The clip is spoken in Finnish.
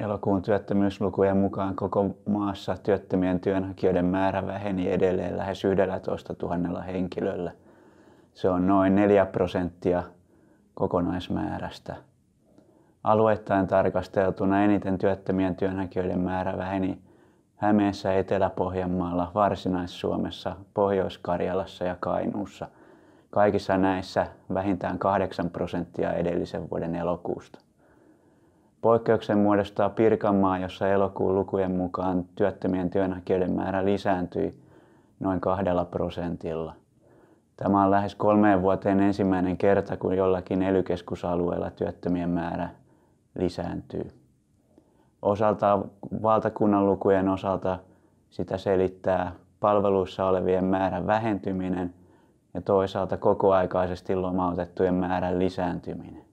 Elokuun työttömyyslukujen mukaan koko maassa työttömien työnhakijoiden määrä väheni edelleen lähes 11 000 henkilöllä. Se on noin 4 prosenttia kokonaismäärästä. Alueittain tarkasteltuna eniten työttömien työnhakijoiden määrä väheni Hämeessä, Etelä-Pohjanmaalla, Varsinais-Suomessa, Pohjois-Karjalassa ja Kainuussa. Kaikissa näissä vähintään 8 prosenttia edellisen vuoden elokuusta. Poikkeuksen muodostaa Pirkanmaa, jossa elokuun lukujen mukaan työttömien työnhakijoiden määrä lisääntyi noin kahdella prosentilla. Tämä on lähes kolmeen vuoteen ensimmäinen kerta, kun jollakin ely työttömien määrä lisääntyy. Osaltaan valtakunnan lukujen osalta sitä selittää palveluissa olevien määrän vähentyminen ja toisaalta kokoaikaisesti lomautettujen määrän lisääntyminen.